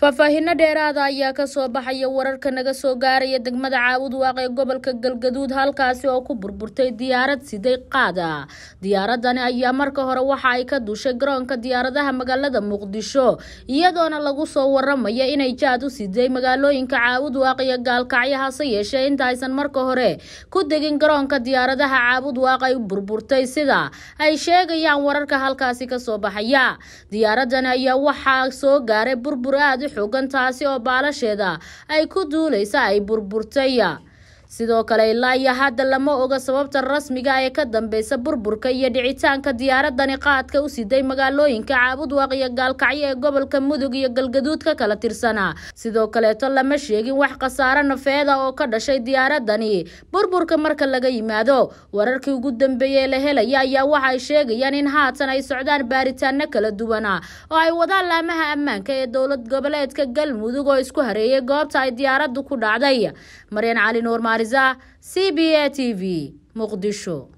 faahfaahinno dheeraada ah ayaa ka soo baxaya wararka naga soo gaaraya degmada caawud waaq ee gobolka galgaduud halkaasi oo ku burburtay diyaarad siday qaada diyaaradani ayaa marka hore waxa ay ka dushay garoonka diyaaradaha magaalada muqdisho iyadoona lagu soo waramaya inay jaad u siday magaalooyinka caawud waaqiyo gaalkacyo hase yeeshee intaaysan marka hore ku degin garoonka diyaaradaha caawud waaq ay burburtay sida ay sheegayaan wararka halkaasi ka soo baxaya diyaaradani ayaa waxaa soo gaaray burbur aad xoogan taasi oo baalasheeda ay ku duulaysa ay burburtay sidoo kale ilaa iyo hadda lama oga sababta rasmiga ee ka dambeysa burburka iyo dhicitaanka diyaaradani qaadka u siday magaalooyinka caabudwaaq iyo gaalkacyo ee gobolka mudug iyo galgaduud ka kala tirsanaa sidoo kaleeto lama sheegin wax khasaaro nafeeda oo ka dhashay diyaaradani burburka marka laga yimaado wararkii ugu dambeeyey la helaya ayaa waxa ay sheegayaan in haatan ay socdaan baaritaano kala duwana oo ay wadaan laamaha ammaanka ee dowlad goboleedka galmudug oo isku hareeyay goobta ay diyaaraddu ku dhacday maryan cali nuurmaali fariza c b a t v muqdisho